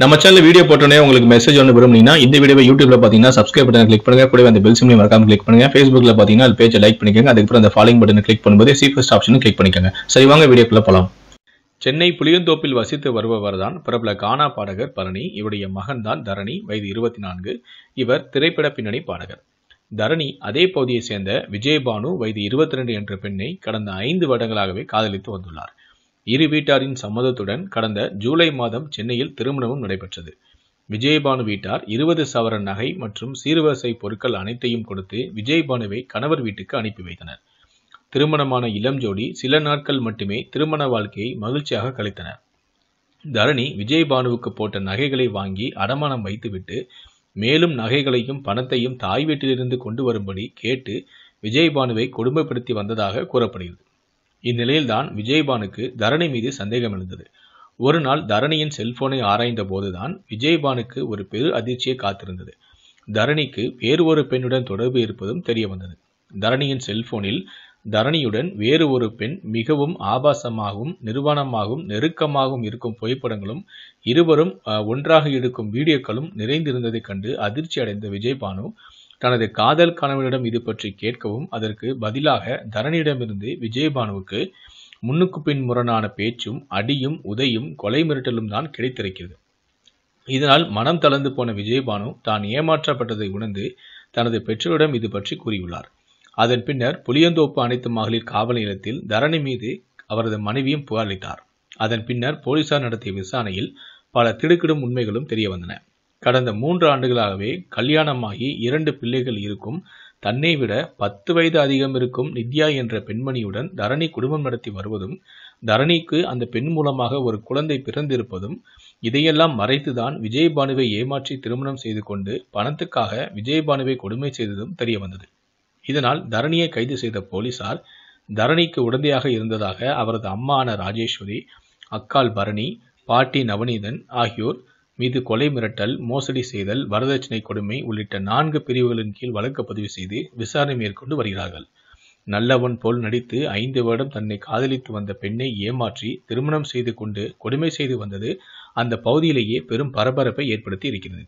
நம்ம channel video போட்டோன்னே உங்களுக்கு மெசேஜ் ஒன்று விரும்புனீங்கன்னா இந்த வீடியோ யூடியூப்ல பார்த்தீங்கன்னா சப்ஸ்கிரைப் பட்டன் கிளிக் பண்ணுங்க கூட அந்த பெல் சிம்லையும் மறக்காம கிளிக் பண்ணுங்க ஃபேஸ்புக்ல பார்த்தீங்கன்னா அது பேஜை லைக் பண்ணிக்கோங்க அதுக்கப்புறம் அந்த ஃபாலோயிங் பட்டன் கிளிக் பண்ணும்போது சீஃபஸ்ட் ஆப்ஷனும் கிளிக் பண்ணிக்கோங்க சரி வாங்க வீடியோக்குள்ள போகலாம் சென்னை புளியந்தோப்பில் வசித்து வருபவர் தான் பிரபல கானா பாடகர் பரணி இவருடைய மகன் தான் தரணி வயது இருபத்தி நான்கு இவர் திரைப்பட பின்னணி பாடகர் தரணி அதே பகுதியை சேர்ந்த விஜயபானு வயது இருபத்தி ரெண்டு என்ற பெண்ணை கடந்த ஐந்து வருடங்களாகவே காதலித்து வந்துள்ளார் இரு வீட்டாரின் சம்மதத்துடன் கடந்த ஜூலை மாதம் சென்னையில் திருமணமும் நடைபெற்றது விஜயபானு வீட்டார் இருபது சவர நகை மற்றும் சீர்வரிசை பொருட்கள் அனைத்தையும் கொடுத்து விஜயபானுவை கணவர் வீட்டுக்கு அனுப்பி வைத்தனர் திருமணமான இளம் ஜோடி சில நாட்கள் மட்டுமே திருமண வாழ்க்கையை மகிழ்ச்சியாக கழித்தனர் தரணி விஜயபானுவுக்கு போட்ட நகைகளை வாங்கி அடமானம் வைத்துவிட்டு மேலும் நகைகளையும் பணத்தையும் தாய் வீட்டிலிருந்து கொண்டு வரும்படி கேட்டு விஜயபானுவை கொடுமைப்படுத்தி வந்ததாக கூறப்படுகிறது இந்நிலையில்தான் விஜயபானுக்கு தரணி மீது சந்தேகம் எழுந்தது ஒரு நாள் தரணியின் செல்போனை ஆராய்ந்த போதுதான் விஜயபானுக்கு ஒரு பெரு அதிர்ச்சியை காத்திருந்தது தரணிக்கு வேறு ஒரு பெண்ணுடன் தொடர்பு இருப்பதும் தெரிய வந்தது தரணியின் செல்போனில் தரணியுடன் வேறு ஒரு பெண் மிகவும் ஆபாசமாகவும் நிர்வாணமாகவும் நெருக்கமாகவும் இருக்கும் புகைப்படங்களும் இருவரும் ஒன்றாக இருக்கும் வீடியோக்களும் நிறைந்திருந்ததைக் கண்டு அதிர்ச்சி அடைந்த விஜய்பானு தனது காதல் கணவனிடம் இது பற்றி கேட்கவும் அதற்கு பதிலாக தரணியிடமிருந்து விஜயபானுவுக்கு முன்னுக்கு பின் முரணான பேச்சும் அடியும் உதையும் கொலை மிரட்டலும் தான் கிடைத்திருக்கிறது இதனால் மனம் தளர்ந்து போன விஜயபானு தான் ஏமாற்றப்பட்டதை உணர்ந்து தனது பெற்றோரிடம் இது பற்றி கூறியுள்ளார் அதன் பின்னர் புளியந்தோப்பு அனைத்து மகளிர் காவல் நிலையத்தில் தரணி மீது அவரது மனைவியும் புகாரளித்தார் அதன் பின்னர் போலீசார் நடத்திய விசாரணையில் பல திடுக்கிடும் உண்மைகளும் தெரிய வந்தன கடந்த மூன்று ஆண்டுகளாகவே கல்யாணமாகி இரண்டு பிள்ளைகள் இருக்கும் தன்னை விட பத்து வயது அதிகம் இருக்கும் நித்யா என்ற பெண்மணியுடன் தரணி குடும்பம் நடத்தி வருவதும் தரணிக்கு அந்த பெண் மூலமாக ஒரு குழந்தை பிறந்திருப்பதும் இதையெல்லாம் மறைத்துதான் விஜயபானுவை ஏமாற்றி திருமணம் செய்து கொண்டு பணத்துக்காக விஜயபானுவை கொடுமை செய்ததும் தெரிய வந்தது இதனால் தரணியை கைது செய்த போலீசார் தரணிக்கு உடந்தையாக இருந்ததாக அவரது அம்மான ராஜேஸ்வரி அக்கால் பரணி பாட்டி நவநீதன் ஆகியோர் மீது கொலை மிரட்டல் மோசடி செய்தல் வரதட்சணை கொடுமை உள்ளிட்ட நான்கு பிரிவுகளின் கீழ் வழக்கு பதிவு செய்து விசாரணை மேற்கொண்டு வருகிறார்கள் நல்லவன் போல் நடித்து ஐந்து வருடம் தன்னை காதலித்து வந்த பெண்ணை ஏமாற்றி திருமணம் செய்து கொண்டு கொடுமை செய்து வந்தது அந்த பகுதியிலேயே பெரும் பரபரப்பை ஏற்படுத்தி இருக்கிறது